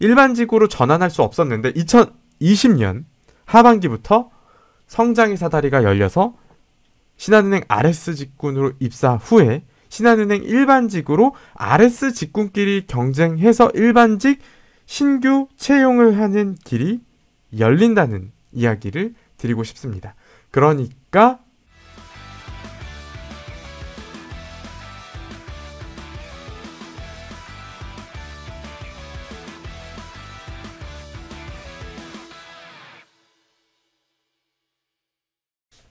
일반직으로 전환할 수 없었는데 2020년 하반기부터 성장의 사다리가 열려서 신한은행 RS 직군으로 입사 후에 신한은행 일반직으로 RS 직군끼리 경쟁해서 일반직 신규 채용을 하는 길이 열린다는 이야기를 드리고 싶습니다. 그러니까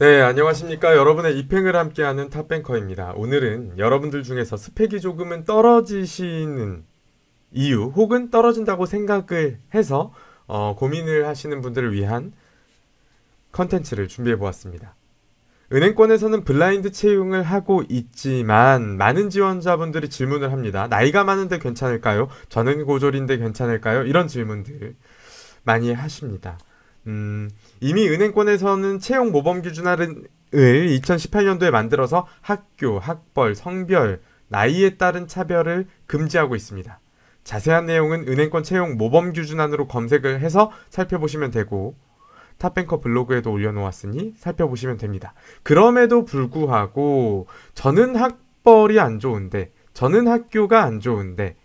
네, 안녕하십니까. 여러분의 입행을 함께하는 탑뱅커입니다. 오늘은 여러분들 중에서 스펙이 조금은 떨어지시는 이유 혹은 떨어진다고 생각을 해서 어, 고민을 하시는 분들을 위한 컨텐츠를 준비해 보았습니다. 은행권에서는 블라인드 채용을 하고 있지만 많은 지원자분들이 질문을 합니다. 나이가 많은데 괜찮을까요? 저는 고졸인데 괜찮을까요? 이런 질문들 많이 하십니다. 음, 이미 은행권에서는 채용 모범 기준을 2018년도에 만들어서 학교, 학벌, 성별, 나이에 따른 차별을 금지하고 있습니다. 자세한 내용은 은행권 채용 모범 규준안으로 검색을 해서 살펴보시면 되고 탑뱅커 블로그에도 올려놓았으니 살펴보시면 됩니다. 그럼에도 불구하고 저는 학벌이 안 좋은데 저는 학교가 안 좋은데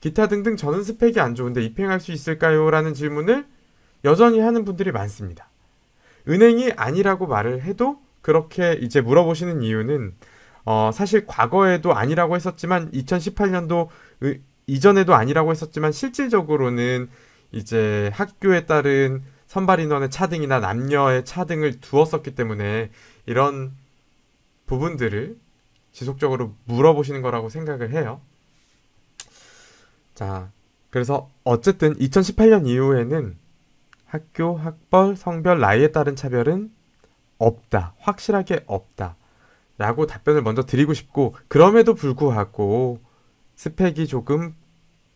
기타 등등 저는 스펙이 안 좋은데 입행할 수 있을까요? 라는 질문을 여전히 하는 분들이 많습니다. 은행이 아니라고 말을 해도 그렇게 이제 물어보시는 이유는 어, 사실 과거에도 아니라고 했었지만 2018년도 으, 이전에도 아니라고 했었지만 실질적으로는 이제 학교에 따른 선발 인원의 차등이나 남녀의 차등을 두었었기 때문에 이런 부분들을 지속적으로 물어보시는 거라고 생각을 해요. 자, 그래서 어쨌든 2018년 이후에는 학교, 학벌, 성별, 나이에 따른 차별은 없다. 확실하게 없다. 라고 답변을 먼저 드리고 싶고, 그럼에도 불구하고 스펙이 조금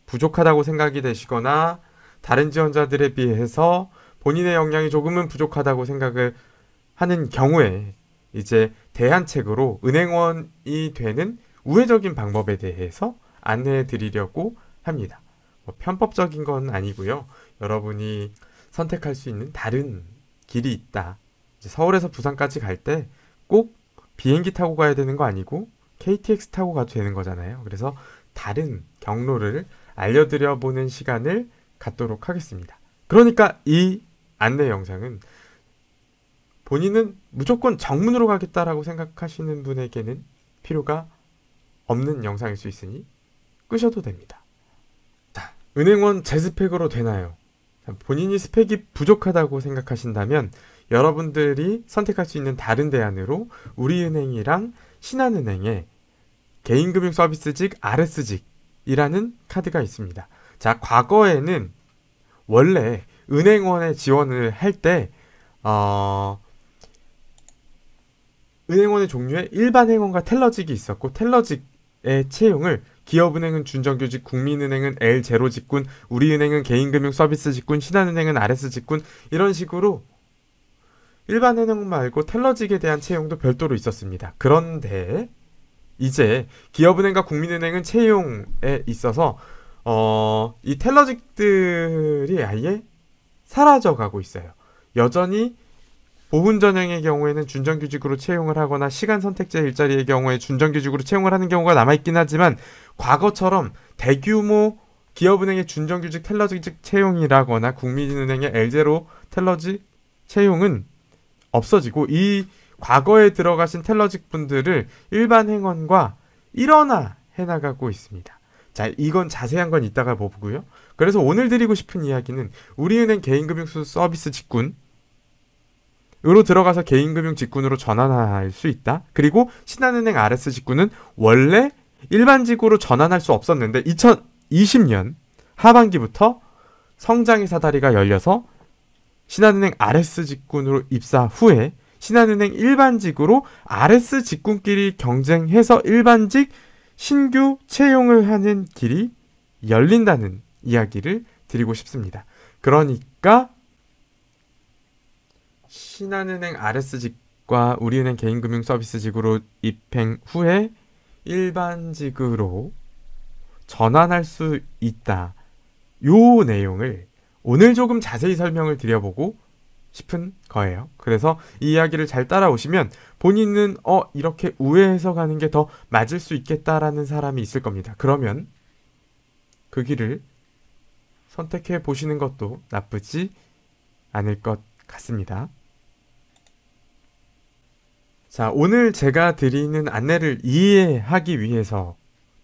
부족하다고 생각이 되시거나, 다른 지원자들에 비해서 본인의 역량이 조금은 부족하다고 생각을 하는 경우에 이제 대안책으로 은행원이 되는 우회적인 방법에 대해서 안내해 드리려고 합니다. 뭐 편법적인 건 아니고요. 여러분이 선택할 수 있는 다른 길이 있다. 서울에서 부산까지 갈 때 꼭 비행기 타고 가야 되는 거 아니고 KTX 타고 가도 되는 거잖아요. 그래서 다른 경로를 알려드려 보는 시간을 갖도록 하겠습니다. 그러니까 이 안내 영상은 본인은 무조건 정문으로 가겠다라고 생각하시는 분에게는 필요가 없는 영상일 수 있으니 끄셔도 됩니다. 자, 은행원 제스펙으로 되나요? 본인이 스펙이 부족하다고 생각하신다면 여러분들이 선택할 수 있는 다른 대안으로 우리은행이랑 신한은행에 개인금융서비스직 RS직이라는 카드가 있습니다. 자, 과거에는 원래 은행원에 지원을 할 때, 어, 은행원의 종류에 일반 행원과 텔러직이 있었고 텔러직의 채용을 기업은행은 준정규직, 국민은행은 L 제로 직군, 우리은행은 개인금융서비스 직군, 신한은행은 RS 직군 이런 식으로 일반 은행 말고 텔러직에 대한 채용도 별도로 있었습니다. 그런데 이제 기업은행과 국민은행은 채용에 있어서 어, 이 텔러직들이 아예 사라져 가고 있어요. 여전히 5분 전형의 경우에는 준정규직으로 채용을 하거나 시간 선택제 일자리의 경우에 준정규직으로 채용을 하는 경우가 남아있긴 하지만 과거처럼 대규모 기업은행의 준정규직 텔러직 채용이라거나 국민은행의 엘제로 텔러직 채용은 없어지고 이 과거에 들어가신 텔러직 분들을 일반 행원과 일어나 해나가고 있습니다. 자, 이건 자세한 건 이따가 보고요. 그래서 오늘 드리고 싶은 이야기는 우리은행 개인금융 수 서비스 직군 으로 들어가서 개인금융 직군으로 전환할 수 있다. 그리고 신한은행 RS 직군은 원래 일반 직으로 전환할 수 없었는데 2020년 하반기부터 성장의 사다리가 열려서 신한은행 RS 직군으로 입사 후에 신한은행 일반 직으로 RS 직군끼리 경쟁해서 일반직 신규 채용을 하는 길이 열린다는 이야기를 드리고 싶습니다. 그러니까 신한은행 RS직과 우리은행 개인금융서비스직으로 입행 후에 일반직으로 전환할 수 있다. 요 내용을 오늘 조금 자세히 설명을 드려보고 싶은 거예요. 그래서 이 이야기를 잘 따라오시면 본인은 어 이렇게 우회해서 가는 게 더 맞을 수 있겠다라는 사람이 있을 겁니다. 그러면 그 길을 선택해 보시는 것도 나쁘지 않을 것 같습니다. 자, 오늘 제가 드리는 안내를 이해하기 위해서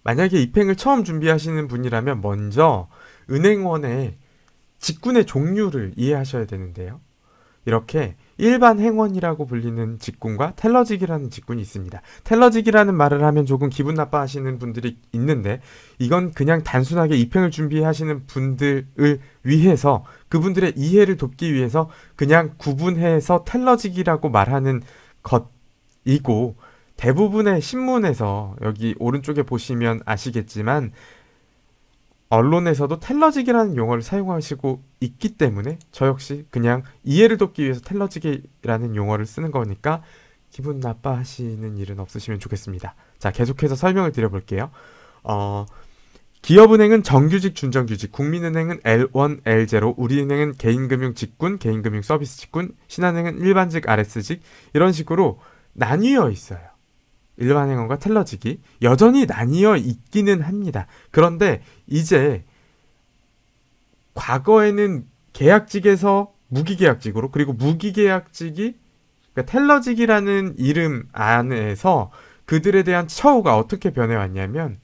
만약에 입행을 처음 준비하시는 분이라면 먼저 은행원의 직군의 종류를 이해하셔야 되는데요. 이렇게 일반 행원이라고 불리는 직군과 텔러직이라는 직군이 있습니다. 텔러직이라는 말을 하면 조금 기분 나빠하시는 분들이 있는데 이건 그냥 단순하게 입행을 준비하시는 분들을 위해서 그분들의 이해를 돕기 위해서 그냥 구분해서 텔러직이라고 말하는 것 이고 대부분의 신문에서 여기 오른쪽에 보시면 아시겠지만 언론에서도 텔러직이라는 용어를 사용하시고 있기 때문에 저 역시 그냥 이해를 돕기 위해서 텔러직이라는 용어를 쓰는 거니까 기분 나빠하시는 일은 없으시면 좋겠습니다. 자, 계속해서 설명을 드려볼게요. 어, 기업은행은 정규직, 준정규직, 국민은행은 L1, L0, 우리은행은 개인금융 직군, 개인금융 서비스 직군, 신한은행은 일반직, RS직 이런 식으로 나뉘어 있어요. 일반 행원과 텔러지기 여전히 나뉘어 있기는 합니다. 그런데 이제 과거에는 계약직에서 무기계약직으로 그리고 무기계약직이 그러니까 텔러직이라는 이름 안에서 그들에 대한 처우가 어떻게 변해왔냐면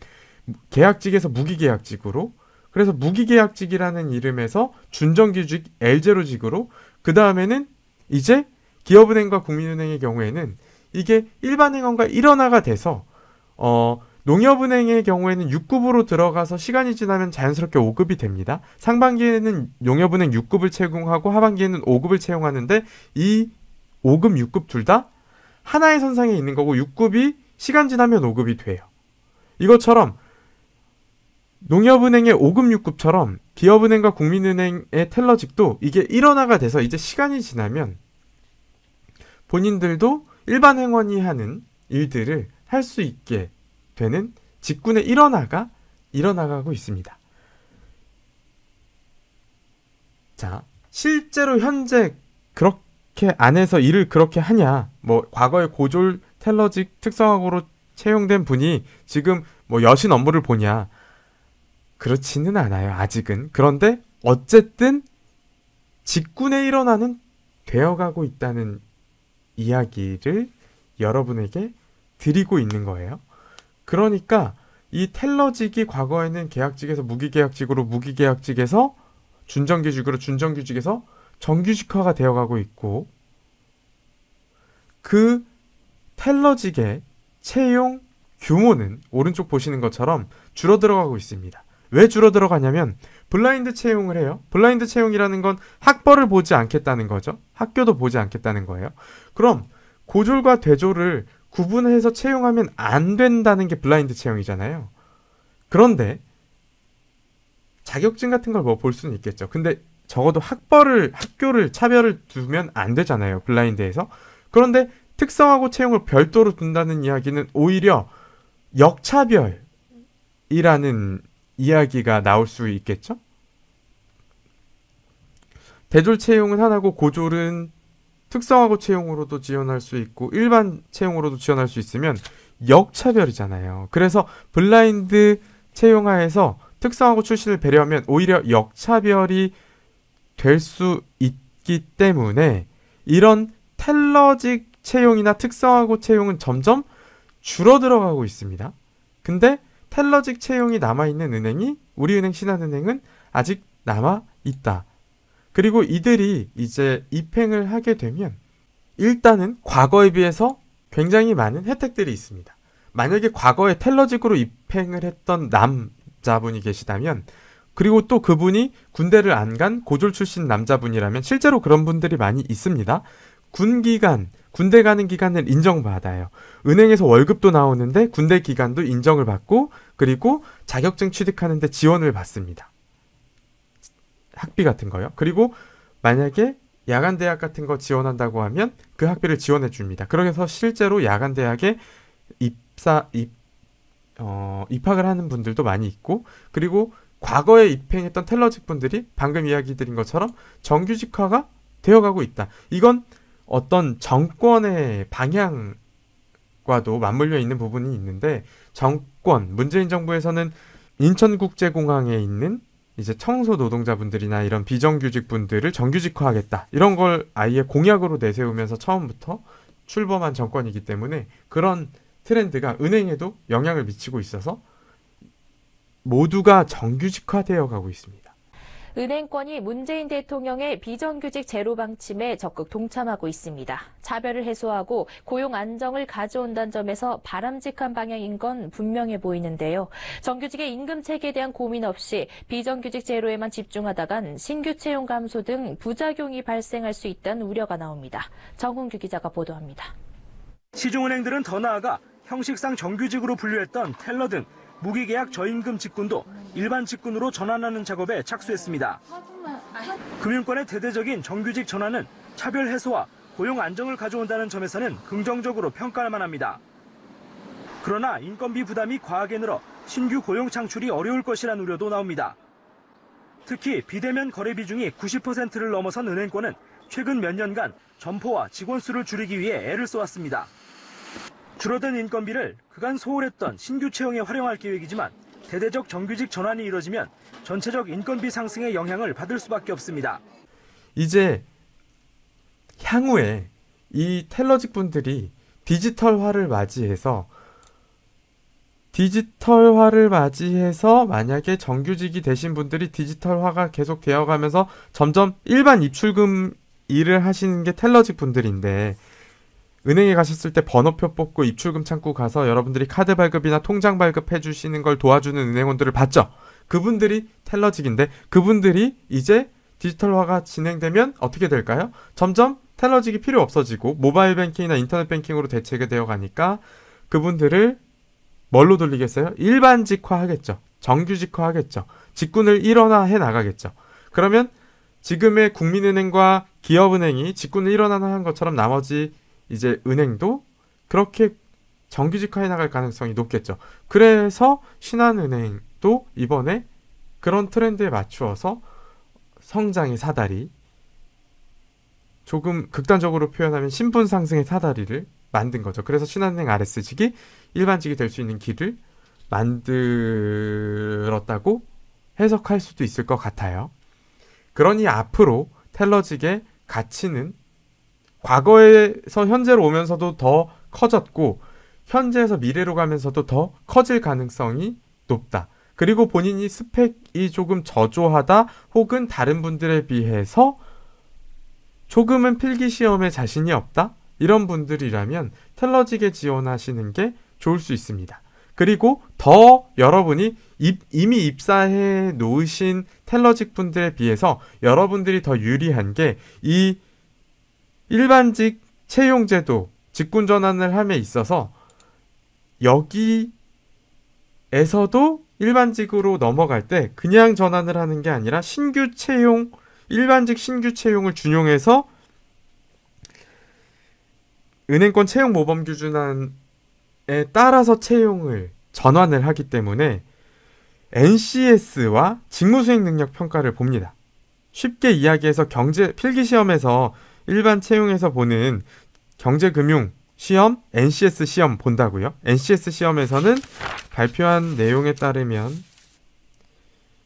계약직에서 무기계약직으로 그래서 무기계약직이라는 이름에서 준정규직 엘제로직으로그 다음에는 이제 기업은행과 국민은행의 경우에는 이게 일반행원과 일원화가 돼서 어, 농협은행의 경우에는 6급으로 들어가서 시간이 지나면 자연스럽게 5급이 됩니다. 상반기에는 농협은행 6급을 채용하고 하반기에는 5급을 채용하는데 이 5급, 6급 둘 다 하나의 선상에 있는 거고 6급이 시간 지나면 5급이 돼요. 이것처럼 농협은행의 5급, 6급처럼 기업은행과 국민은행의 텔러직도 이게 일원화가 돼서 이제 시간이 지나면 본인들도 일반 행원이 하는 일들을 할 수 있게 되는 직군의 일어나가 일어나가고 있습니다. 자, 실제로 현재 그렇게 안에서 일을 그렇게 하냐? 뭐 과거의 고졸 텔러직 특성학으로 채용된 분이 지금 뭐 여신 업무를 보냐? 그렇지는 않아요. 아직은. 그런데 어쨌든 직군에 일어나는 되어가고 있다는 이야기를 여러분에게 드리고 있는 거예요. 그러니까 이 텔러직이 과거에는 계약직에서 무기계약직으로 무기계약직에서 준정규직으로 준정규직에서 정규직화가 되어가고 있고 그 텔러직의 채용 규모는 오른쪽 보시는 것처럼 줄어들어가고 있습니다. 왜 줄어들어가냐면 블라인드 채용을 해요. 블라인드 채용이라는 건 학벌을 보지 않겠다는 거죠. 학교도 보지 않겠다는 거예요. 그럼 고졸과 대졸을 구분해서 채용하면 안 된다는 게 블라인드 채용이잖아요. 그런데 자격증 같은 걸 뭐 볼 수는 있겠죠. 근데 적어도 학벌을 학교를 차별을 두면 안 되잖아요. 블라인드에서. 그런데 특성하고 채용을 별도로 둔다는 이야기는 오히려 역차별이라는 이야기가 나올 수 있겠죠? 배졸 채용은 하나고 고졸은 특성화고 채용으로도 지원할 수 있고 일반 채용으로도 지원할 수 있으면 역차별이잖아요. 그래서 블라인드 채용하에서 특성화고 출신을 배려하면 오히려 역차별이 될 수 있기 때문에 이런 텔러직 채용이나 특성화고 채용은 점점 줄어들어가고 있습니다. 근데 텔러직 채용이 남아있는 은행이 우리은행 신한은행은 아직 남아있다. 그리고 이들이 이제 입행을 하게 되면 일단은 과거에 비해서 굉장히 많은 혜택들이 있습니다. 만약에 과거에 텔러직으로 입행을 했던 남자분이 계시다면 그리고 또 그분이 군대를 안 간 고졸 출신 남자분이라면 실제로 그런 분들이 많이 있습니다. 군 기간, 군대 가는 기간을 인정받아요. 은행에서 월급도 나오는데 군대 기간도 인정을 받고 그리고 자격증 취득하는데 지원을 받습니다. 학비 같은 거요. 그리고 만약에 야간 대학 같은 거 지원한다고 하면 그 학비를 지원해 줍니다. 그래서 실제로 야간 대학에 입사 입 어, 입학을 하는 분들도 많이 있고 그리고 과거에 입행했던 텔러직 분들이 방금 이야기 드린 것처럼 정규직화가 되어가고 있다. 이건 어떤 정권의 방향과도 맞물려 있는 부분이 있는데 정권 문재인 정부에서는 인천국제공항에 있는 이제 청소 노동자분들이나 이런 비정규직 분들을 정규직화하겠다 이런 걸 아예 공약으로 내세우면서 처음부터 출범한 정권이기 때문에 그런 트렌드가 은행에도 영향을 미치고 있어서 모두가 정규직화되어 가고 있습니다. 은행권이 문재인 대통령의 비정규직 제로 방침에 적극 동참하고 있습니다. 차별을 해소하고 고용 안정을 가져온다는 점에서 바람직한 방향인 건 분명해 보이는데요. 정규직의 임금 체계에 대한 고민 없이 비정규직 제로에만 집중하다간 신규 채용 감소 등 부작용이 발생할 수 있다는 우려가 나옵니다. 정훈규 기자가 보도합니다. 시중은행들은 더 나아가 형식상 정규직으로 분류했던 텔러 등 무기계약 저임금 직군도 일반 직군으로 전환하는 작업에 착수했습니다. 금융권의 대대적인 정규직 전환은 차별 해소와 고용 안정을 가져온다는 점에서는 긍정적으로 평가할 만합니다. 그러나 인건비 부담이 과하게 늘어 신규 고용 창출이 어려울 것이라는 우려도 나옵니다. 특히 비대면 거래 비중이 90%를 넘어선 은행권은 최근 몇 년간 점포와 직원 수를 줄이기 위해 애를 쏘았습니다. 줄어든 인건비를 그간 소홀했던 신규 채용에 활용할 계획이지만 대대적 정규직 전환이 이뤄지면 전체적 인건비 상승의 영향을 받을 수밖에 없습니다. 이제 향후에 이 텔러직 분들이 디지털화를 맞이해서 디지털화를 맞이해서 만약에 정규직이 되신 분들이 디지털화가 계속 되어가면서 점점 일반 입출금 일을 하시는 게 텔러직 분들인데 은행에 가셨을 때 번호표 뽑고 입출금 창구 가서 여러분들이 카드 발급이나 통장 발급해 주시는 걸 도와주는 은행원들을 봤죠. 그분들이 텔러직인데 그분들이 이제 디지털화가 진행되면 어떻게 될까요? 점점 텔러직이 필요 없어지고 모바일 뱅킹이나 인터넷 뱅킹으로 대체가 되어 가니까 그분들을 뭘로 돌리겠어요? 일반직화 하겠죠. 정규직화 하겠죠. 직군을 일원화해 나가겠죠. 그러면 지금의 국민은행과 기업은행이 직군을 일원화한 것처럼 나머지 이제 은행도 그렇게 정규직화해 나갈 가능성이 높겠죠. 그래서 신한은행도 이번에 그런 트렌드에 맞추어서 성장의 사다리, 조금 극단적으로 표현하면 신분 상승의 사다리를 만든 거죠. 그래서 신한은행 RS직이 일반직이 될 수 있는 길을 만들었다고 해석할 수도 있을 것 같아요. 그러니 앞으로 텔러직의 가치는 과거에서 현재로 오면서도 더 커졌고 현재에서 미래로 가면서도 더 커질 가능성이 높다. 그리고 본인이 스펙이 조금 저조하다 혹은 다른 분들에 비해서 조금은 필기 시험에 자신이 없다. 이런 분들이라면 텔러직에 지원하시는 게 좋을 수 있습니다. 그리고 더 여러분이 입, 이미 입사해 놓으신 텔러직 분들에 비해서 여러분들이 더 유리한 게이 일반직 채용제도 직군 전환을 함에 있어서 여기에서도 일반직으로 넘어갈 때 그냥 전환을 하는 게 아니라 신규 채용 일반직 신규 채용을 준용해서 은행권 채용 모범 규준안에 따라서 채용을 전환을 하기 때문에 NCS와 직무수행 능력 평가를 봅니다. 쉽게 이야기해서 경제 필기 시험에서 일반 채용에서 보는 경제금융 시험, NCS 시험 본다고요. NCS 시험에서는 발표한 내용에 따르면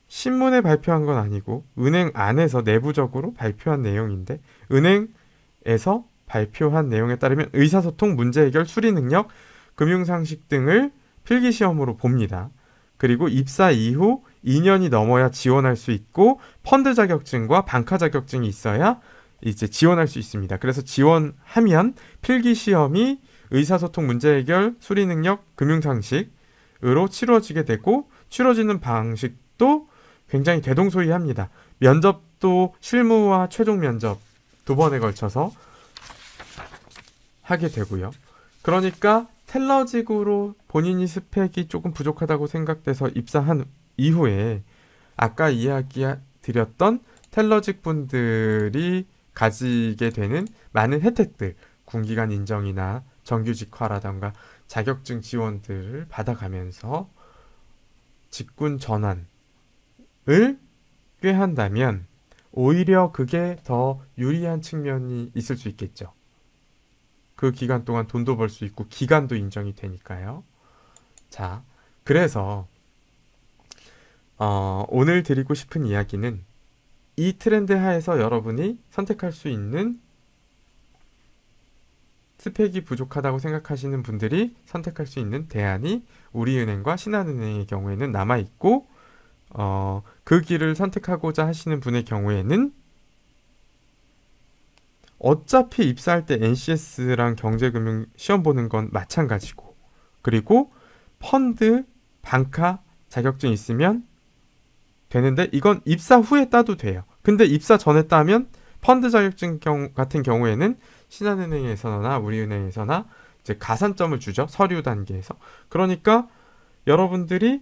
신문에 발표한 건 아니고 은행 안에서 내부적으로 발표한 내용인데 은행에서 발표한 내용에 따르면 의사소통, 문제 해결, 수리 능력, 금융 상식 등을 필기 시험으로 봅니다. 그리고 입사 이후 2년이 넘어야 지원할 수 있고 펀드 자격증과 b a 자격증이 있어야 이제 지원할 수 있습니다. 그래서 지원하면 필기 시험이 의사소통 문제 해결, 수리 능력, 금융 상식으로 치루어지게 되고 치루어지는 방식도 굉장히 대동소이합니다. 면접도 실무와 최종 면접 두 번에 걸쳐서 하게 되고요. 그러니까 텔러직으로 본인이 스펙이 조금 부족하다고 생각돼서 입사한 이후에 아까 이야기 드렸던 텔러직 분들이 가지게 되는 많은 혜택들, 군기관 인정이나 정규직화라던가 자격증 지원들을 받아가면서 직군 전환을 꾀한다면 오히려 그게 더 유리한 측면이 있을 수 있겠죠. 그 기간 동안 돈도 벌 수 있고 기간도 인정이 되니까요. 자, 그래서 어, 오늘 드리고 싶은 이야기는 이 트렌드 하에서 여러분이 선택할 수 있는 스펙이 부족하다고 생각하시는 분들이 선택할 수 있는 대안이 우리은행과 신한은행의 경우에는 남아있고 어, 그 길을 선택하고자 하시는 분의 경우에는 어차피 입사할 때 NCS랑 경제금융 시험 보는 건 마찬가지고 그리고 펀드, 방카 자격증 있으면 되는데 이건 입사 후에 따도 돼요. 근데 입사 전에 따면 펀드 자격증 경 같은 경우에는 신한은행에서나 우리은행에서나 이제 가산점을 주죠. 서류 단계에서. 그러니까 여러분들이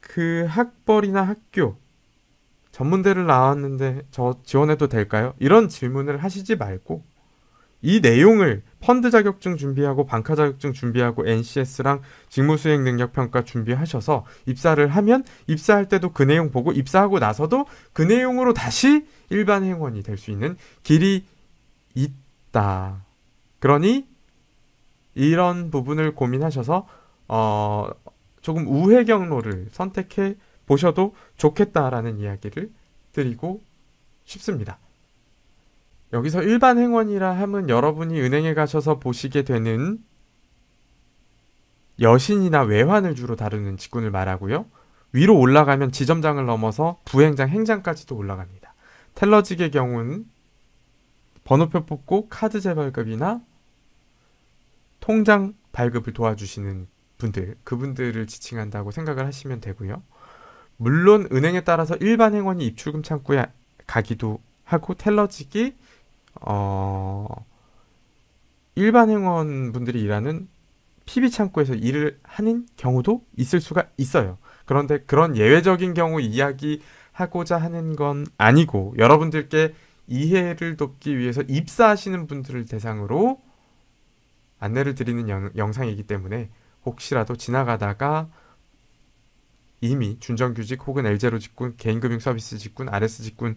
그 학벌이나 학교 전문대를 나왔는데 저 지원해도 될까요? 이런 질문을 하시지 말고 이 내용을 펀드 자격증 준비하고 방카 자격증 준비하고 NCS랑 직무 수행 능력 평가 준비하셔서 입사를 하면 입사할 때도 그 내용 보고 입사하고 나서도 그 내용으로 다시 일반 행원이 될 수 있는 길이 있다. 그러니 이런 부분을 고민하셔서 어 조금 우회 경로를 선택해 보셔도 좋겠다라는 이야기를 드리고 싶습니다. 여기서 일반 행원이라 함은 여러분이 은행에 가셔서 보시게 되는 여신이나 외환을 주로 다루는 직군을 말하고요. 위로 올라가면 지점장을 넘어서 부행장, 행장까지도 올라갑니다. 텔러직의 경우는 번호표 뽑고 카드 재발급이나 통장 발급을 도와주시는 분들, 그분들을 지칭한다고 생각을 하시면 되고요. 물론 은행에 따라서 일반 행원이 입출금 창구에 가기도 하고 텔러직이 어, 일반 행원분들이 일하는 PB 창고에서 일을 하는 경우도 있을 수가 있어요. 그런데 그런 예외적인 경우 이야기하고자 하는 건 아니고 여러분들께 이해를 돕기 위해서 입사하시는 분들을 대상으로 안내를 드리는 영, 영상이기 때문에 혹시라도 지나가다가 이미 준정규직 혹은 엘제로 직군, 개인금융서비스 직군, RS 직군인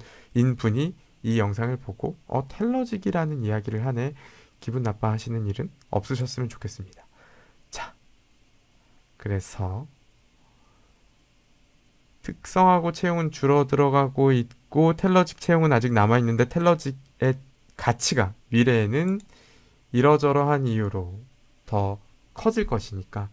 분이 이 영상을 보고 어 텔러직이라는 이야기를 하네 기분 나빠하시는 일은 없으셨으면 좋겠습니다. 자, 그래서 특성하고 채용은 줄어 들어가고 있고 텔러직 채용은 아직 남아 있는데 텔러직의 가치가 미래에는 이러저러한 이유로 더 커질 것이니까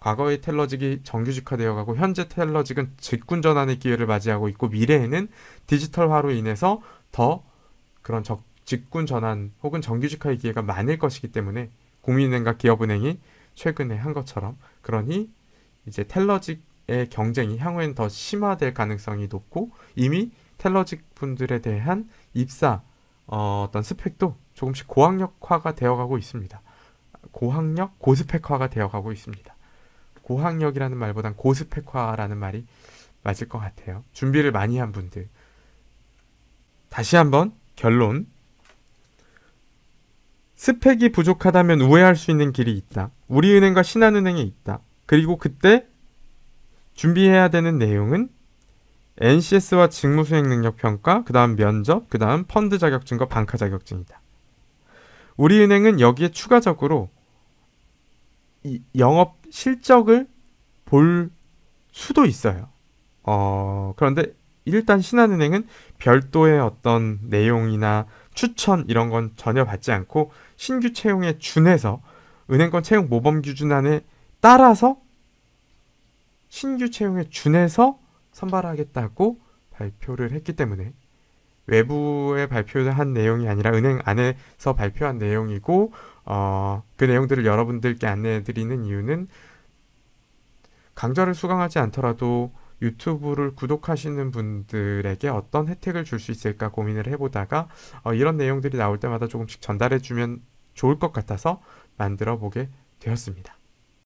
과거의 텔러직이 정규직화되어 가고 현재 텔러직은 직군 전환의 기회를 맞이하고 있고 미래에는 디지털화로 인해서 더 그런 적, 직군 전환 혹은 정규직화의 기회가 많을 것이기 때문에 국민은행과 기업은행이 최근에 한 것처럼 그러니 이제 텔러직의 경쟁이 향후엔 더 심화될 가능성이 높고 이미 텔러직 분들에 대한 입사 어, 떤 스펙도 조금씩 고학력화가 되어가고 있습니다. 고학력 고스펙화가 되어가고 있습니다. 고학력이라는 말보단 고스펙화라는 말이 맞을 것 같아요. 준비를 많이 한 분들 다시 한번 결론. 스펙이 부족하다면 우회할 수 있는 길이 있다. 우리은행과 신한은행에 있다. 그리고 그때 준비해야 되는 내용은 NCS와 직무수행 능력 평가, 그 다음 면접, 그 다음 펀드 자격증과 방카 자격증이다. 우리은행은 여기에 추가적으로 영업 실적을 볼 수도 있어요. 어, 그런데 일단 신한은행은 별도의 어떤 내용이나 추천 이런 건 전혀 받지 않고 신규 채용에 준해서 은행권 채용 모범 기준안에 따라서 신규 채용에 준해서 선발하겠다고 발표를 했기 때문에 외부에 발표한 내용이 아니라 은행 안에서 발표한 내용이고 어, 그 내용들을 여러분들께 안내해 드리는 이유는 강좌를 수강하지 않더라도 유튜브를 구독하시는 분들에게 어떤 혜택을 줄 수 있을까 고민을 해보다가 어, 이런 내용들이 나올 때마다 조금씩 전달해주면 좋을 것 같아서 만들어 보게 되었습니다.